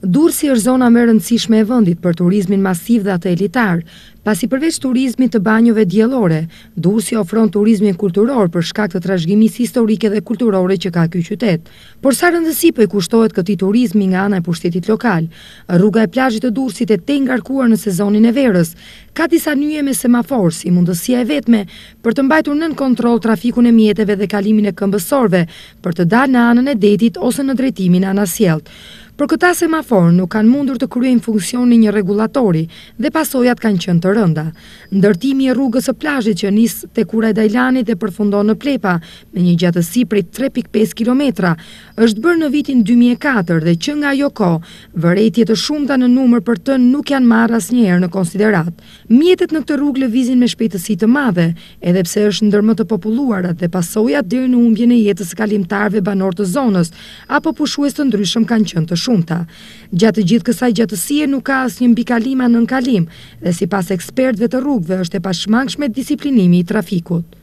Durësi është zona më rëndësishme e vëndit për turizmin masiv dhe atë elitar, pasi përveç turizmit të banjove djelore, Durësi ofron turizmin kulturor për shkak të trajshgjimis historike dhe kulturore që ka kjo qytet. Por sa rëndësi për po i kushtohet këti turizmi nga anaj pushtetit lokal, rruga e plajit të Durësit e te ngarkuar në sezonin e verës, ka disa njëje me semafor si mundësia e vetme për të mbajtur nën kontrol trafikun e mjeteve dhe kalimin e këmbësorve për të dalë në anën e detit ose në drejtimin anasjelt. Për këta semafor nuk kanë mundur të kryejnë funksionin një regulatori dhe pasojat kanë qënë të rënda. Ndërtimi e rrugës e plajit që njësë të kura e Dajlani dhe përfundon në Plepa me një gjatësi prej 3.5 km, është bërë në vitin 2004 dhe që nga jo ko, vërejtjet të shumëta në numër për të nuk janë marra së njerë në konsiderat. Mjetet në këtë rrugë lëvizin me shpejtësi të madhe, edhe pse është ndërmë të populuarat dhe pasojat dhe në umbje jetës kalimtarve banor të zonës, apo pushues të ndryshëm kanë të shumëta. Gjatë gjithë kësaj gjatësie nuk ka asë një mbikalima në nënkalim dhe si pas ekspertve të rrugve është e pashmangshme disiplinimi i trafikut.